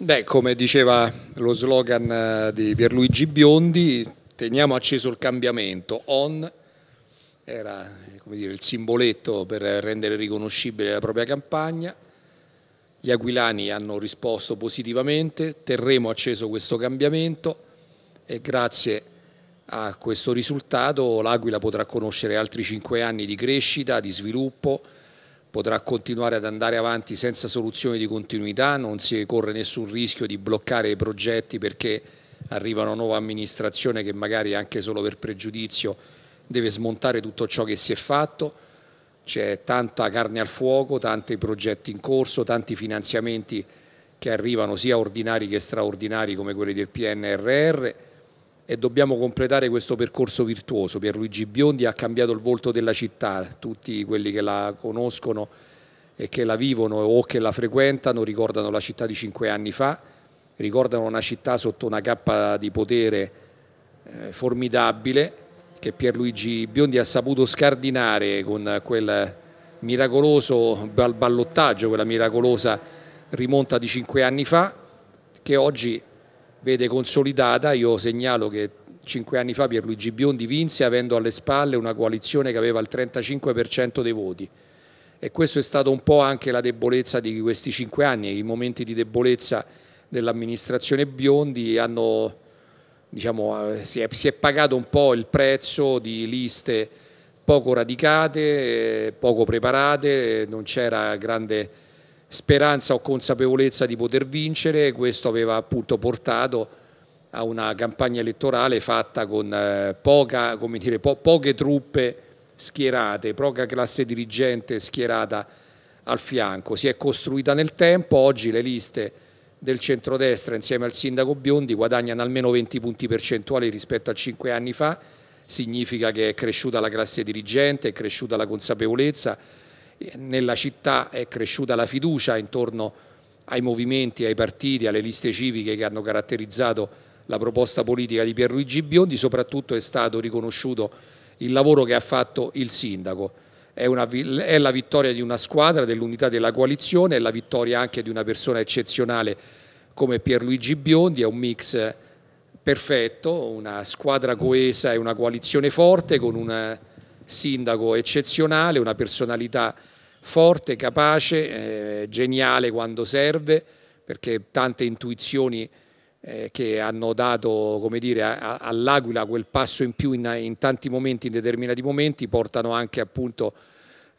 Beh, come diceva lo slogan eh, di Pierluigi Biondi, teniamo acceso il cambiamento, on era dire, il simboletto per rendere riconoscibile la propria campagna, gli aquilani hanno risposto positivamente, terremo acceso questo cambiamento e grazie a questo risultato l'Aquila potrà conoscere altri cinque anni di crescita, di sviluppo, potrà continuare ad andare avanti senza soluzioni di continuità, non si corre nessun rischio di bloccare i progetti perché arriva una nuova amministrazione che magari anche solo per pregiudizio deve smontare tutto ciò che si è fatto. C'è tanta carne al fuoco, tanti progetti in corso, tanti finanziamenti che arrivano sia ordinari che straordinari come quelli del PNRR e dobbiamo completare questo percorso virtuoso. Pierluigi Biondi ha cambiato il volto della città, tutti quelli che la conoscono e che la vivono o che la frequentano ricordano la città di cinque anni fa, ricordano una città sotto una cappa di potere eh, formidabile che Pierluigi Biondi ha saputo scardinare con quel miracoloso ballottaggio, quella miracolosa rimonta di cinque anni fa che oggi vede consolidata, io segnalo che cinque anni fa Pierluigi Biondi vinse avendo alle spalle una coalizione che aveva il 35% dei voti e questo è stato un po' anche la debolezza di questi cinque anni, i momenti di debolezza dell'amministrazione Biondi hanno, diciamo, eh, si, è, si, è, pagato un po' il prezzo di liste poco radicate, eh, poco preparate, non c'era grande speranza o consapevolezza di poter vincere, questo aveva appunto portato a una campagna elettorale fatta con eh, poca, dire, po poche truppe schierate, poca classe dirigente schierata al fianco. Si è costruita nel tempo, oggi le liste del centrodestra insieme al sindaco Biondi guadagnano almeno 20 punti percentuali rispetto a 5 anni fa, significa che è cresciuta la classe dirigente, è cresciuta la consapevolezza, eh, nella città è cresciuta la fiducia intorno ai movimenti, ai partiti, alle liste civiche che hanno caratterizzato la proposta politica di Pierluigi Biondi, soprattutto è stato riconosciuto il lavoro che ha fatto il sindaco. È, una, è la vittoria di una squadra, dell'unità della coalizione, è la vittoria anche di una persona eccezionale come Pierluigi Biondi, è un mix perfetto, una squadra coesa e una coalizione forte con una sindaco eccezionale, una personalità forte, capace, eh, geniale quando serve, perché tante intuizioni eh, che hanno dato dire, all'Aquila quel passo in più in, in, tanti momenti, in determinati momenti, portano anche appunto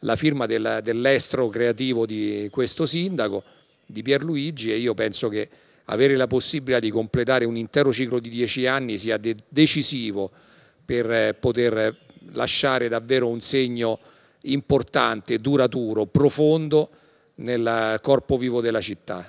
la firma del, dell'estro creativo di questo sindaco, di Pierluigi, e io penso che avere la possibilità di completare un intero ciclo di dieci anni sia de decisivo per eh, poter lasciare davvero un segno importante, duraturo, profondo nel corpo vivo della città.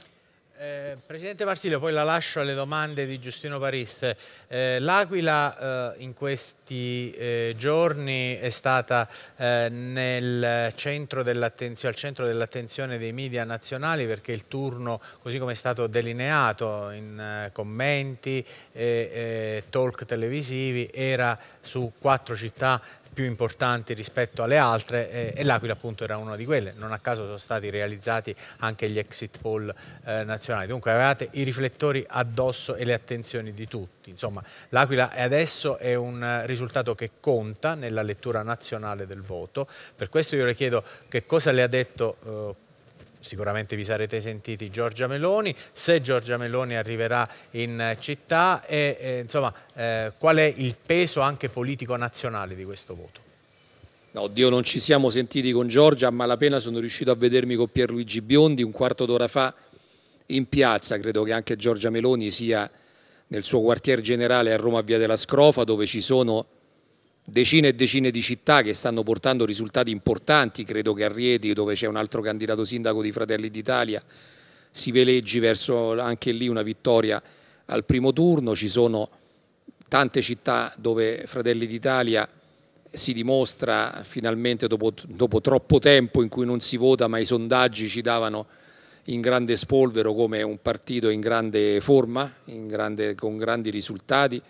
Eh, Presidente Marsilio, poi la lascio alle domande di Giustino Pariste. Eh, L'Aquila eh, in questi eh, giorni è stata eh, nel centro al centro dell'attenzione dei media nazionali perché il turno, così come è stato delineato in eh, commenti e talk televisivi, era su quattro città più importanti rispetto alle altre e, eh, e l'Aquila appunto era una di quelle, non a caso sono stati realizzati anche gli exit poll eh, nazionali, dunque avevate i riflettori addosso e le attenzioni di tutti, insomma l'Aquila adesso è un eh, risultato che conta nella lettura nazionale del voto, per questo io le chiedo che cosa le ha detto eh, sicuramente vi sarete sentiti Giorgia Meloni, se Giorgia Meloni arriverà in città e eh, insomma, eh, qual è il peso anche politico nazionale di questo voto? No, Dio, non ci siamo sentiti con Giorgia, a malapena sono riuscito a vedermi con Pierluigi Biondi un quarto d'ora fa in piazza, credo che anche Giorgia Meloni sia nel suo quartier generale a Roma a Via della Scrofa, dove ci sono decine e decine di città che stanno portando risultati importanti, credo che a Rieti, dove c'è un altro candidato sindaco di Fratelli d'Italia, si veleggi verso anche lì una vittoria al primo turno, ci sono tante città dove Fratelli d'Italia si dimostra finalmente dopo, dopo, troppo tempo in cui non si vota ma i sondaggi ci davano in grande spolvero come un partito in grande forma, in grande, con grandi risultati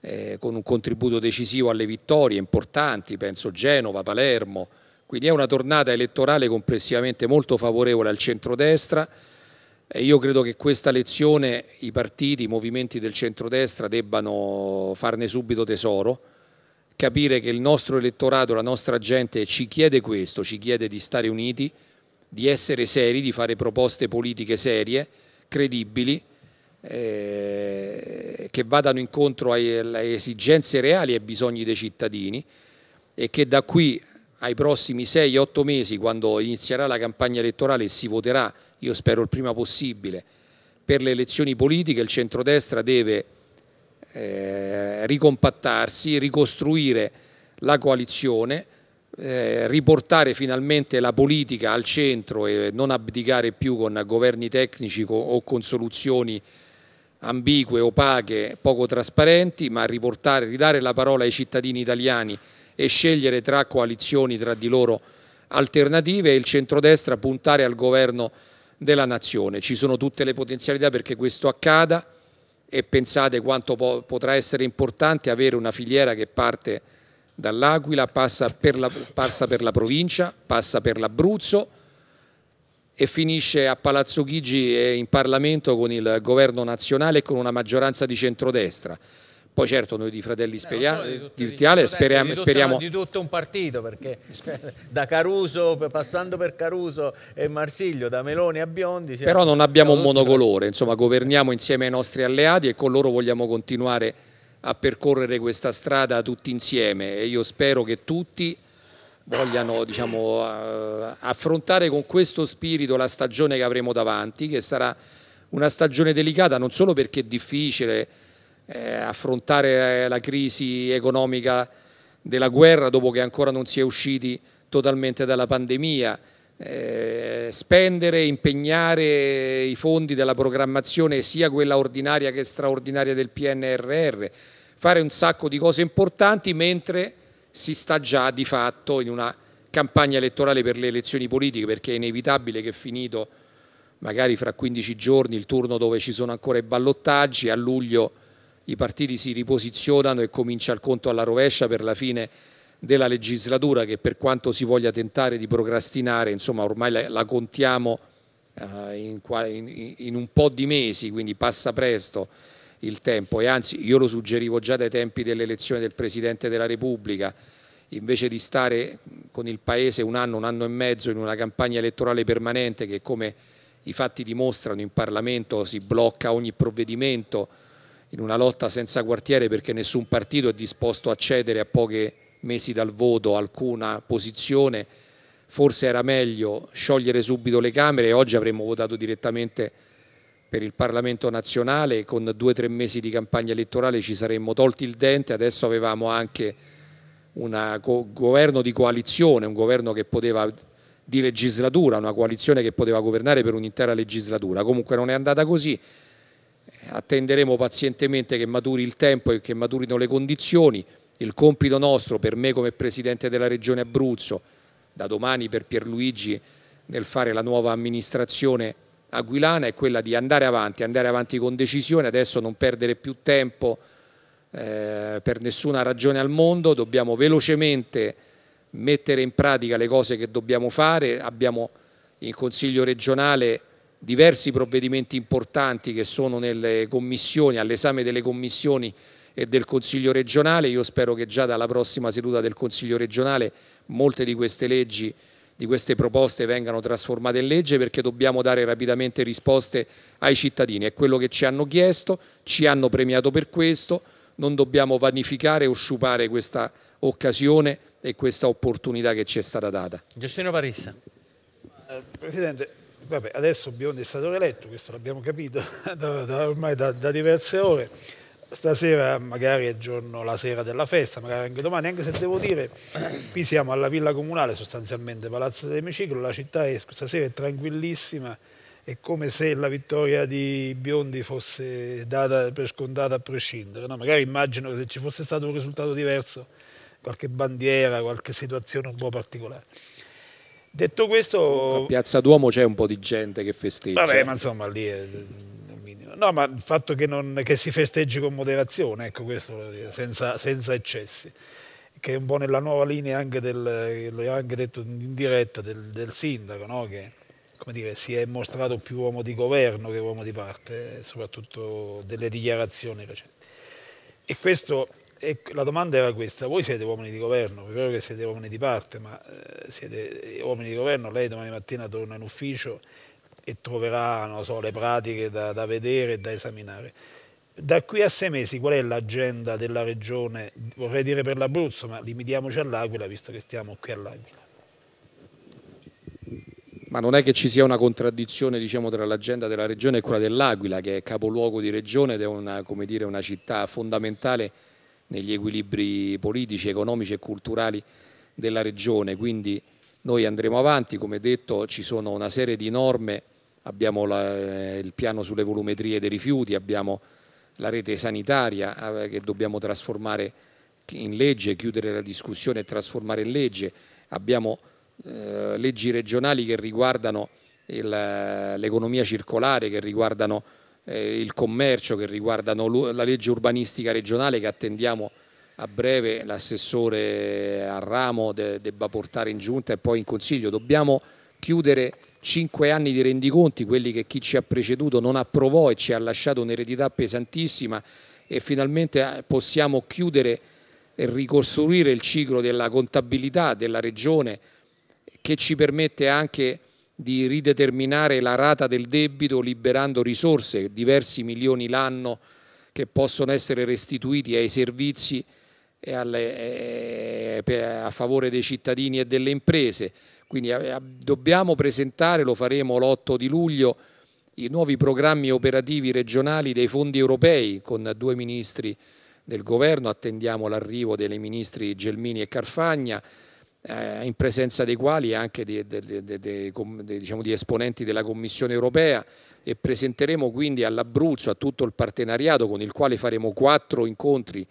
eh, con un contributo decisivo alle vittorie importanti, penso Genova, Palermo. Quindi è una tornata elettorale complessivamente molto favorevole al centrodestra e io credo che questa lezione i partiti, i movimenti del centrodestra debbano farne subito tesoro, capire che il nostro elettorato, la nostra gente ci chiede questo, ci chiede di stare uniti, di essere seri, di fare proposte politiche serie, credibili eh, che vadano incontro alle esigenze reali e ai bisogni dei cittadini e che da qui ai prossimi 6-8 mesi, quando inizierà la campagna elettorale e si voterà, io spero il prima possibile, per le elezioni politiche, il centrodestra deve eh, ricompattarsi, ricostruire la coalizione, eh, riportare finalmente la politica al centro e non abdicare più con governi tecnici o con soluzioni ambigue, opache, poco trasparenti, ma riportare, ridare la parola ai cittadini italiani e scegliere tra coalizioni tra di loro alternative e il centrodestra puntare al governo della nazione. Ci sono tutte le potenzialità perché questo accada e pensate quanto po potrà essere importante avere una filiera che parte dall'Aquila, passa, passa per la provincia, passa per l'Abruzzo, e finisce a Palazzo Chigi e in Parlamento con il governo nazionale e con una maggioranza di centrodestra. Poi certo noi di Fratelli Speria, speriamo, di, tutto, speriamo... di tutto un partito, perché da Caruso, passando per Caruso e Marsiglio, da Meloni a Biondi... Però non abbiamo un monocolore, insomma governiamo insieme ai nostri alleati e con loro vogliamo continuare a percorrere questa strada tutti insieme e io spero che tutti vogliano diciamo, eh, affrontare con questo spirito la stagione che avremo davanti, che sarà una stagione delicata non solo perché è difficile eh, affrontare eh, la crisi economica della guerra dopo che ancora non si è usciti totalmente dalla pandemia, eh, spendere, impegnare i fondi della programmazione sia quella ordinaria che straordinaria del PNRR, fare un sacco di cose importanti mentre si sta già di fatto in una campagna elettorale per le elezioni politiche perché è inevitabile che è finito magari fra 15 giorni il turno dove ci sono ancora i ballottaggi, a luglio i partiti si riposizionano e comincia il conto alla rovescia per la fine della legislatura che per quanto si voglia tentare di procrastinare, insomma ormai la, contiamo eh, in un po' di mesi, quindi passa presto il tempo e anzi io lo suggerivo già dai tempi dell'elezione del Presidente della Repubblica, invece di stare con il Paese un anno, un anno e mezzo in una campagna elettorale permanente che come i fatti dimostrano in Parlamento si blocca ogni provvedimento in una lotta senza quartiere perché nessun partito è disposto a cedere a pochi mesi dal voto alcuna posizione, forse era meglio sciogliere subito le Camere e oggi avremmo votato direttamente per il Parlamento nazionale, con due o tre mesi di campagna elettorale ci saremmo tolti il dente, adesso avevamo anche un governo di coalizione, un governo che poteva di legislatura, una coalizione che poteva governare per un'intera legislatura. Comunque non è andata così, attenderemo pazientemente che maturi il tempo e che maturino le condizioni. Il compito nostro, per me come Presidente della Regione Abruzzo, da domani per Pierluigi nel fare la nuova amministrazione aquilana è quella di andare avanti, andare avanti con decisione, adesso non perdere più tempo eh, per nessuna ragione al mondo, dobbiamo velocemente mettere in pratica le cose che dobbiamo fare, abbiamo in Consiglio regionale diversi provvedimenti importanti che sono nelle commissioni, all'esame delle commissioni e del Consiglio regionale, io spero che già dalla prossima seduta del Consiglio regionale molte di queste leggi di queste proposte vengano trasformate in legge perché dobbiamo dare rapidamente risposte ai cittadini. È quello che ci hanno chiesto, ci hanno premiato per questo, non dobbiamo vanificare o sciupare questa occasione e questa opportunità che ci è stata data. Giustino Parissa. Eh, Presidente, vabbè, adesso Biondi è stato eletto, questo l'abbiamo capito da, da, ormai da, da diverse ore stasera magari è giorno, la sera della festa, magari anche domani, anche se devo dire, qui siamo alla villa comunale sostanzialmente, Palazzo dell'Emiciclo, la città è, stasera è tranquillissima, è come se la vittoria di Biondi fosse data per scontata a prescindere, no? magari immagino che se ci fosse stato un risultato diverso, qualche bandiera, qualche situazione un po' particolare. Detto questo... A Piazza Duomo c'è un po' di gente che festeggia. Vabbè, ma insomma lì è No, ma il fatto che, non, che si festeggi con moderazione, ecco questo, senza, senza, eccessi, che è un po' nella nuova linea anche del, eh, l'ho anche detto in diretta, del, del sindaco, no? che come dire, si è mostrato più uomo di governo che uomo di parte, eh, soprattutto delle dichiarazioni recenti. E questo, e la domanda era questa, voi siete uomini di governo, è vero che siete uomini di parte, ma eh, siete uomini di governo, lei domani mattina torna in ufficio e troverà so, le pratiche da, da vedere e da esaminare. Da qui a sei mesi qual è l'agenda della regione? Vorrei dire per l'Abruzzo, ma limitiamoci all'Aquila, visto che stiamo qui all'Aquila. Ma non è che ci sia una contraddizione diciamo, tra l'agenda della regione e quella dell'Aquila, che è capoluogo di regione ed è una, dire, una città fondamentale negli equilibri politici, economici e culturali della regione. Quindi noi andremo avanti, come detto ci sono una serie di norme abbiamo la, eh, il piano sulle volumetrie dei rifiuti, abbiamo la rete sanitaria eh, che dobbiamo trasformare in legge, chiudere la discussione e trasformare in legge, abbiamo eh, leggi regionali che riguardano eh, l'economia circolare, che riguardano eh, il commercio, che riguardano la legge urbanistica regionale che attendiamo a breve l'assessore a ramo debba portare in giunta e poi in consiglio. Dobbiamo chiudere cinque anni di rendiconti, quelli che chi ci ha preceduto non approvò e ci ha lasciato un'eredità pesantissima e finalmente eh, possiamo chiudere e ricostruire il ciclo della contabilità della regione che ci permette anche di rideterminare la rata del debito liberando risorse, diversi milioni l'anno che possono essere restituiti ai servizi e alle, eh, a favore dei cittadini e delle imprese. Quindi eh, eh, dobbiamo presentare, lo faremo l'8 di luglio, i nuovi programmi operativi regionali dei fondi europei con due ministri del governo, attendiamo l'arrivo dei ministri Gelmini e Carfagna, eh, in presenza dei quali anche di, di, di, diciamo, di esponenti della Commissione europea e presenteremo quindi all'Abruzzo, a tutto il partenariato con il quale faremo quattro incontri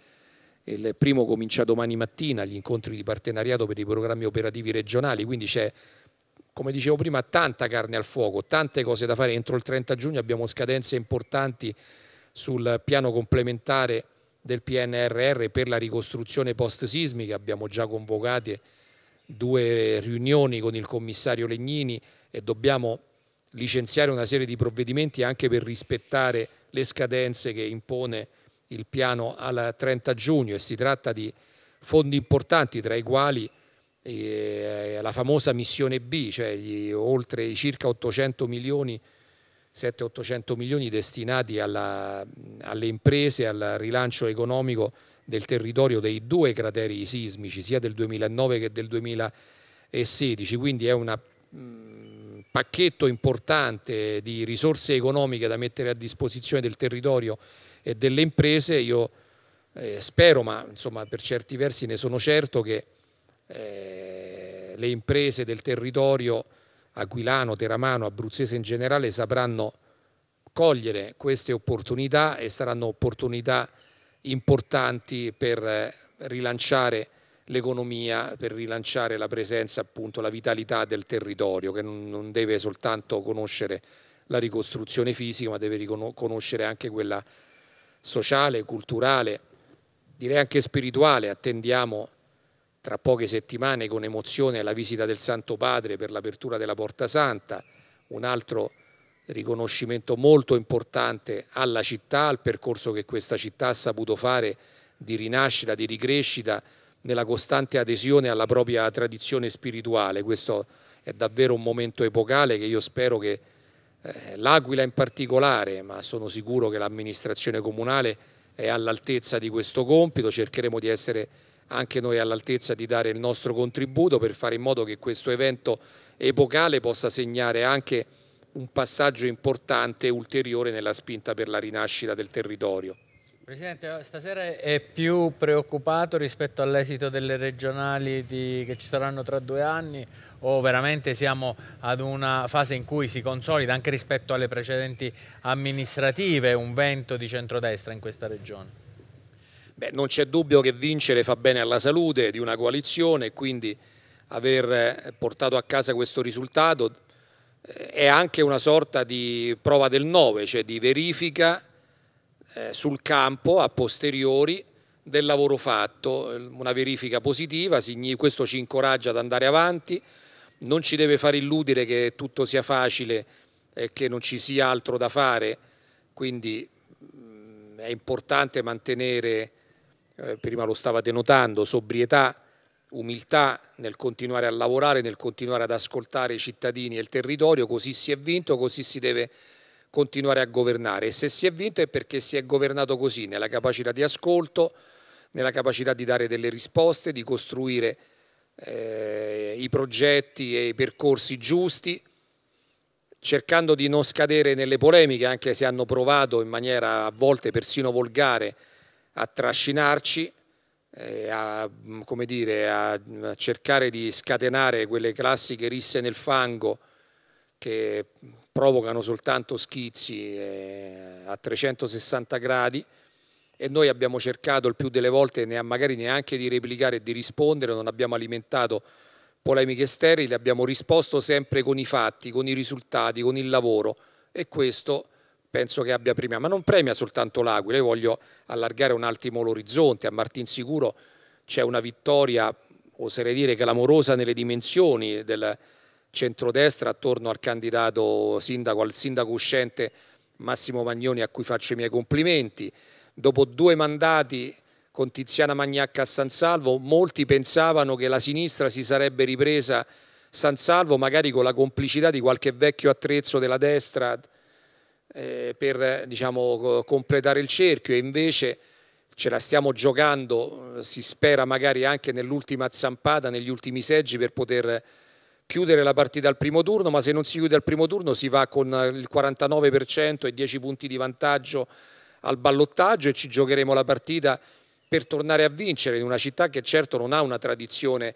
il primo comincia domani mattina, gli incontri di partenariato per i programmi operativi regionali, quindi c'è, come dicevo prima, tanta carne al fuoco, tante cose da fare. Entro il 30 giugno abbiamo scadenze importanti sul piano complementare del PNRR per la ricostruzione post-sismica, abbiamo già convocato due riunioni con il commissario Legnini e dobbiamo licenziare una serie di provvedimenti anche per rispettare le scadenze che impone il piano al 30 giugno e si tratta di fondi importanti tra i quali eh, la famosa missione B, cioè gli oltre i circa 800 milioni 700-800 milioni destinati alla, alle imprese, al rilancio economico del territorio dei due crateri sismici, sia del 2009 che del 2016, quindi è un mm, pacchetto importante di risorse economiche da mettere a disposizione del territorio e delle imprese, io eh, spero, ma insomma per certi versi ne sono certo che eh, le imprese del territorio aquilano, teramano, abruzzese in generale sapranno cogliere queste opportunità e saranno opportunità importanti per eh, rilanciare l'economia, per rilanciare la presenza, appunto, la vitalità del territorio, che non deve soltanto conoscere la ricostruzione fisica, ma deve conoscere anche quella sociale, culturale, direi anche spirituale. Attendiamo tra poche settimane con emozione la visita del Santo Padre per l'apertura della Porta Santa, un altro riconoscimento molto importante alla città, al percorso che questa città ha saputo fare di rinascita, di ricrescita, nella costante adesione alla propria tradizione spirituale. Questo è davvero un momento epocale che io spero che eh, L'Aquila in particolare, ma sono sicuro che l'amministrazione comunale è all'altezza di questo compito, cercheremo di essere anche noi all'altezza di dare il nostro contributo per fare in modo che questo evento epocale possa segnare anche un passaggio importante e ulteriore nella spinta per la rinascita del territorio. Presidente, stasera è più preoccupato rispetto all'esito delle regionali di... che ci saranno tra due anni o veramente siamo ad una fase in cui si consolida anche rispetto alle precedenti amministrative un vento di centrodestra in questa regione? Beh, non c'è dubbio che vincere fa bene alla salute di una coalizione e quindi aver eh, portato a casa questo risultato eh, è anche una sorta di prova del nove, cioè di verifica eh, sul campo a posteriori del lavoro fatto, una verifica positiva, questo ci incoraggia ad andare avanti, non ci deve far illudere che tutto sia facile e che non ci sia altro da fare, quindi mm, è importante mantenere, eh, prima lo stava denotando, sobrietà, umiltà nel continuare a lavorare, nel continuare ad ascoltare i cittadini e il territorio, così si è vinto, così si deve continuare a governare e se si è vinto è perché si è governato così, nella capacità di ascolto, nella capacità di dare delle risposte, di costruire eh, i progetti e i percorsi giusti, cercando di non scadere nelle polemiche, anche se hanno provato in maniera a volte persino volgare a trascinarci, eh, a, mm, dire, mm, a, cercare di scatenare quelle classiche risse nel fango che provocano soltanto schizzi eh, a 360 gradi e noi abbiamo cercato il più delle volte ne magari neanche di replicare e di rispondere, non abbiamo alimentato polemiche sterili, abbiamo risposto sempre con i fatti, con i risultati, con il lavoro e questo penso che abbia premiato, ma non premia soltanto l'Aquila, io voglio allargare un attimo l'orizzonte, a Martinsicuro c'è una vittoria, oserei dire, clamorosa nelle dimensioni del centrodestra attorno al candidato sindaco, al sindaco uscente Massimo Magnoni a cui faccio i miei complimenti, Dopo due mandati con Tiziana Magnacca a San Salvo, molti pensavano che la sinistra si sarebbe ripresa San Salvo, magari con la complicità di qualche vecchio attrezzo della destra eh, per diciamo, completare il cerchio e invece ce la stiamo giocando, si spera magari anche nell'ultima zampata, negli ultimi seggi per poter chiudere la partita al primo turno, ma se non si chiude al primo turno si va con il 49% e 10 punti di vantaggio al ballottaggio e ci giocheremo la partita per tornare a vincere in una città che certo non ha una tradizione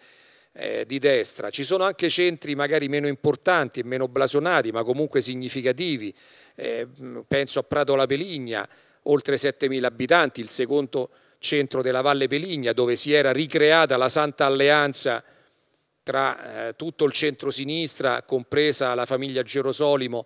eh, di destra. Ci sono anche centri magari meno importanti e meno blasonati, ma comunque significativi. Eh, penso a Prato La Peligna, oltre 7.000 abitanti, il secondo centro della Valle Peligna, dove si era ricreata la Santa Alleanza tra eh, tutto il centro-sinistra, compresa la famiglia Gerosolimo,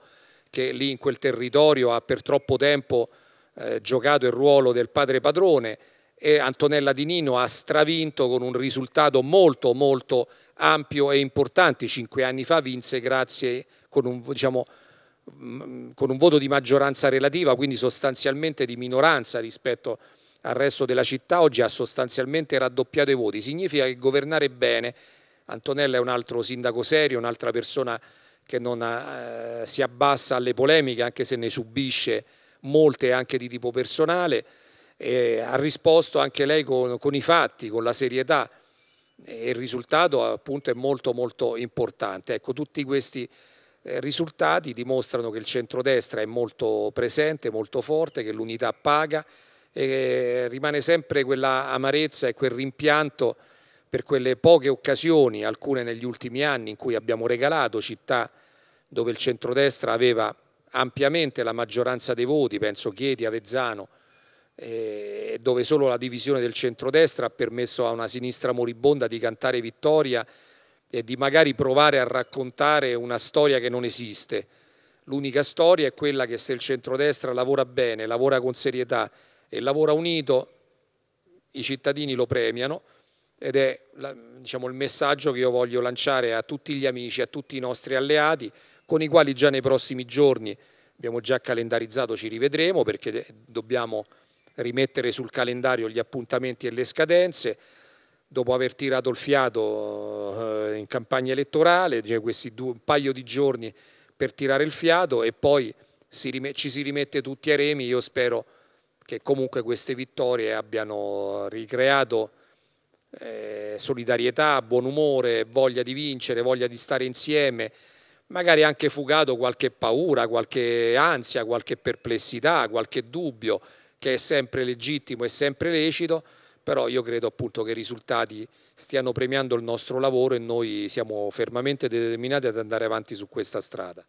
che lì in quel territorio ha per troppo tempo eh, giocato il ruolo del padre padrone e Antonella Di Nino ha stravinto con un risultato molto molto ampio e importante. Cinque anni fa vinse grazie con un, diciamo, mm, con un voto di maggioranza relativa, quindi sostanzialmente di minoranza rispetto al resto della città, oggi ha sostanzialmente raddoppiato i voti. Significa che governare bene, Antonella è un altro sindaco serio, un'altra persona che non eh, si abbassa alle polemiche anche se ne subisce molte anche di tipo personale, eh, ha risposto anche lei con, con, i fatti, con la serietà e il risultato appunto è molto molto importante. Ecco, tutti questi eh, risultati dimostrano che il centrodestra è molto presente, molto forte, che l'unità paga e eh, rimane sempre quella amarezza e quel rimpianto per quelle poche occasioni, alcune negli ultimi anni in cui abbiamo regalato città dove il centrodestra aveva ampiamente la maggioranza dei voti, penso Chieti, Avezzano, eh, dove solo la divisione del centrodestra ha permesso a una sinistra moribonda di cantare vittoria e di magari provare a raccontare una storia che non esiste. L'unica storia è quella che se il centrodestra lavora bene, lavora con serietà e lavora unito, i cittadini lo premiano ed è diciamo, il messaggio che io voglio lanciare a tutti gli amici, a tutti i nostri alleati, con i quali già nei prossimi giorni abbiamo già calendarizzato, ci rivedremo perché eh, dobbiamo rimettere sul calendario gli appuntamenti e le scadenze. Dopo aver tirato il fiato eh, in campagna elettorale, cioè questi due, un paio di giorni per tirare il fiato e poi ci si rimette tutti ai remi. Io spero che comunque queste vittorie abbiano ricreato eh, solidarietà, buon umore, voglia di vincere, voglia di stare insieme, magari anche fugato qualche paura, qualche ansia, qualche perplessità, qualche dubbio, che è sempre legittimo e sempre lecito, però io credo appunto che i risultati stiano premiando il nostro lavoro e noi siamo fermamente determinati ad andare avanti su questa strada.